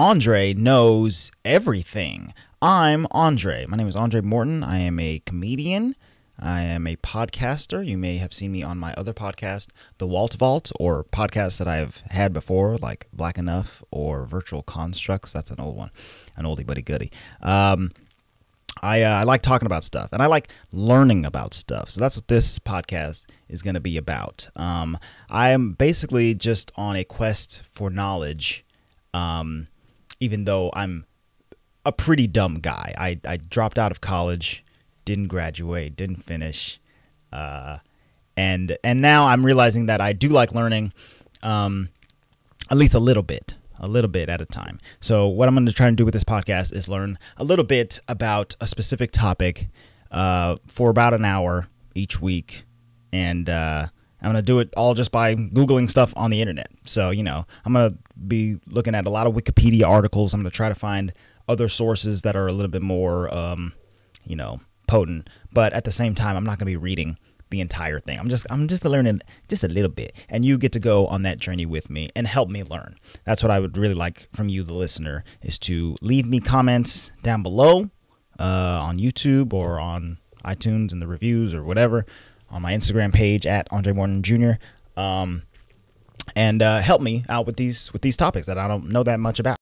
Andre knows everything. I'm Andre. My name is Andre Morton. I am a comedian. I am a podcaster. You may have seen me on my other podcast, The Walt Vault, or podcasts that I've had before, like Black Enough or Virtual Constructs. That's an old one, an oldie buddy goody. Um, I, uh, I like talking about stuff and I like learning about stuff. So that's what this podcast is going to be about. Um, I am basically just on a quest for knowledge. Um, even though I'm a pretty dumb guy. I, I dropped out of college, didn't graduate, didn't finish. Uh, and and now I'm realizing that I do like learning, um, at least a little bit, a little bit at a time. So what I'm going to try and do with this podcast is learn a little bit about a specific topic uh, for about an hour each week, and uh, I'm going to do it all just by Googling stuff on the internet. So, you know, I'm going to be looking at a lot of Wikipedia articles. I'm going to try to find other sources that are a little bit more, um, you know, potent. But at the same time, I'm not going to be reading the entire thing. I'm just I'm just learning just a little bit, and you get to go on that journey with me and help me learn. That's what I would really like from you, the listener, is to leave me comments down below uh, on YouTube or on iTunes in the reviews or whatever on my Instagram page at Andre Morton Jr. Um, and uh, help me out with these with these topics that I don't know that much about.